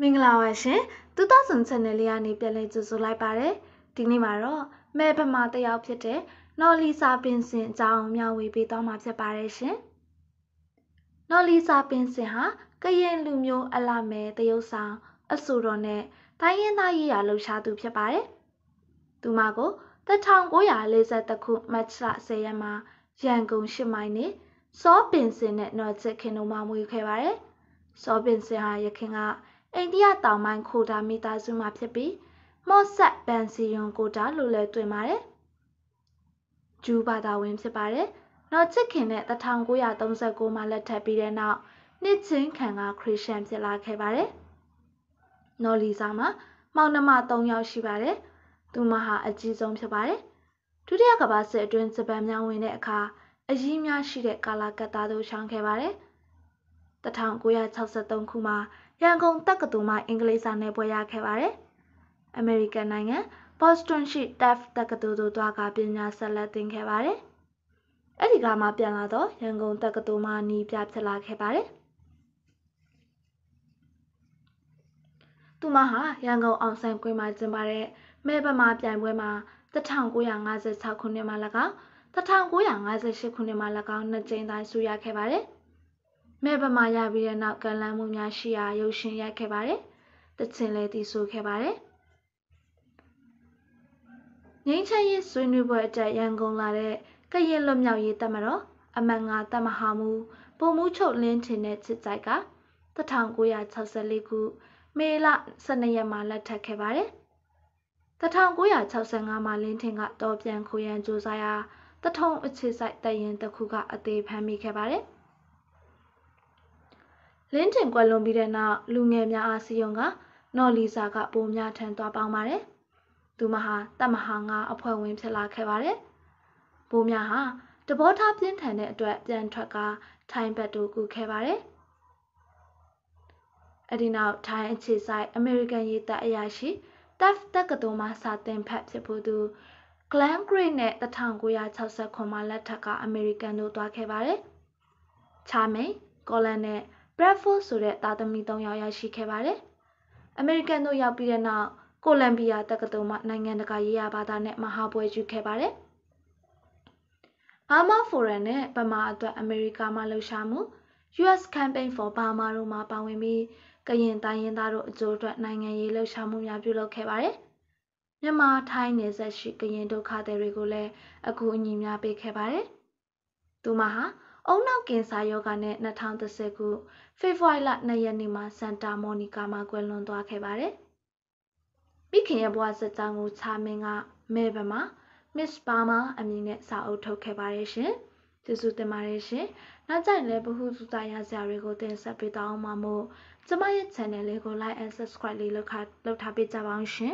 မင်္ဂလာပါရှင်သူတဆုံ channel လေးကနေပြန်လည်ကြိုဆိုလိုက်ပါရစေဒီနေ့မှာတော့မဲဗမာတယောက်ဖြစ်တဲ့နော်လီစာပင်စင်အကြောင်းမျှဝေပေးသွားမှာဖြစ်ပါတယ်ရှင်နော်လီစာပင်စင်ဟာကရင်လူမျိုးအလမဲတရုတ်ဆောင်အဆိုတော်နဲ့တိုင်းရင်းသားရေးရာလှူရှားသူဖြစ်ပါတယ်သူမကို1943ခုမတ်လ10ရက်မှာရန်ကုန်ရှစ်မိုင်နေစောပင်စင်နဲ့နော်ချစ်ခင်တို့မှမွေးခဲ့ပါတယ်စောပင်စင်ဟာရခင်ကအိန္ဒိယတောင်ပိုင်းခိုတာမိသားစုမှဖြစ်ပြီး မော့ဆက်ဘန်စီယွန်ကိုတာလို့လည်းတွင်ပါတယ်။ဂျူးဘာသာဝင်ဖြစ်ပါတယ်။နော်ချစ်ခင်နဲ့1939မှာလက်ထပ်ပြီးတဲ့နောက်နှစ်ချင်းခံကခရစ်ယာန်ဖြစ်လာခဲ့ပါတယ်။နော်လီစာမှာမောင်နှမ3ယောက်ရှိပါတယ်။သူမဟာအကြီးဆုံးဖြစ်ပါတယ်။ဒုတိယကမ္ဘာစစ်အတွင်းဂျပန်များဝင်တဲ့အခါအကြီးများရှိတဲ့ကာလာကတ်သားတို့ရှောင်ခဲ့ပါတယ်။1963ခုမှာရန်ကုန်တက္ကသိုလ်မှအင်္ဂလိပ်စာနယ်ပွဲရခဲ့ပါတယ်။အမေရိကန်နိုင်ငံဘော့စတွန်ရှိ Taft တက္ကသိုလ်သို့သွားကပညာဆက်လက်သင်ခဲ့ပါတယ်။အဲဒီကမှပြန်လာတော့ရန်ကုန်တက္ကသိုလ်မှနီးပြဖြစ်လာခဲ့ပါတယ်။သူမဟာရန်ကုန်အောင်ဆန်းကွင်းမှာကျင်းပတဲ့မဲဘမပြိုင်ပွဲမှာ1956ခုနှစ်မှာ၎င်း1958ခုနှစ်မှာ၎င်းနှစ်ကြိမ်သာဆူရခဲ့ပါတယ်မဲ့ပမာရပြီးတဲ့နောက်ကလန်းမှုများရှိရာရုပ်ရှင်ရိုက်ခဲ့ပါတယ်။တချင်လည်းတည်ဆိုခဲ့ပါတယ်။ငိမ့်ချရေးဆွေးနွေးပွဲအတွက်ရန်ကုန်လာတဲ့ကရင်လွတ်မြောက်ရေးတပ်မတော်အမန်ငါတပ်မဟာမူပုံမှုချုပ်လင်းထင်တဲ့ချစ်ကြိုက်က1964ခုမေလ12ရက်မှာလက်ထပ်ခဲ့ပါတယ်။1965မှာလင်းထင်ကတော့ပြန်ခိုးရန်ကြိုးစားရာတထုံအခြေဆိုင်တရင်တစ်ခုကအသေးဖမ်းမိခဲ့ပါတယ်။လင်းတင်ကွယ်လွန်ပြီးတဲ့နောက်လူငယ်များအားစီယုံကနော်လီစာကပိုများထန်သွားပေါင်းပါတယ်။သူမဟာတမဟာငါအဖွဲ့ဝင်ဖြစ်လာခဲ့ပါတယ်။ပိုများဟာတဘောထားပြင်းထန်တဲ့အတွက်ပြန်ထွက်ကထိုင်းဘက်သို့ကူခဲ့ပါတယ်။အဲဒီနောက်ထိုင်းအခြေဆိုင်အမေရိကန်ရေးတပ်အရာရှိတပ်တက်ကတော်မှစာတင်ဖတ်ဖြစ်ဖို့သူ Glenn Gray နဲ့1969မှာလက်ထက်ကအမေရိကန်တို့သွားခဲ့ပါတယ်။ချာမိန် Colin နဲ့ Bradford ဆိုတဲ့သားသမီး၃ယောက်ရရှိခဲ့ပါတယ်။အမေရိကန်သို့ရောက်ပြီးတဲ့နောက်ကိုလံဘီယာတက္ကသိုလ်မှနိုင်ငံတကာရေးရာဘာသာနဲ့မဟာဘွဲ့ယူခဲ့ပါတယ်။ Burma Forum နဲ့ဗမာအတွက်အမေရိကားမှာလှုပ်ရှားမှု US Campaign for Burma တို့မှာပါဝင်ပြီး ကရင်တိုင်းရင်းသားတို့အကျိုးအတွက်နိုင်ငံရေးလှုပ်ရှားမှုများပြုလုပ်ခဲ့ပါတယ်။မြန်မာ-ထိုင်းနယ်စပ်ရှိကရင်ဒုက္ခသည်တွေကိုလည်းအကူအညီများပေးခဲ့ပါတယ်။သူမဟာအုံနောက်ကင်ဆာယောဂနဲ့2010ခုဖေဖော်ဝါရီလ2ရက်နေ့မှာစန်တာမော်နီကာမှာကွယ်လွန်သွားခဲ့ပါတယ်။မိခင်ရဲ့ဘဝစကြောင်းကိုချာမင်းကမဲဘမှာ Miss Burma အမည်နဲ့စာအုပ်ထုတ်ခဲ့ပါတယ်ရှင်။ကျေးဇူးတင်ပါတယ်ရှင်။နောက်ကြရင်လည်းဘ ഹു စုတရဆရာတွေကိုတင်ဆက်ပေးသွားအောင်ပါမို့ကျမရဲ့ channel လေးကို like and subscribe လေးလုပ်ထားပေးကြပါအောင်ရှင်။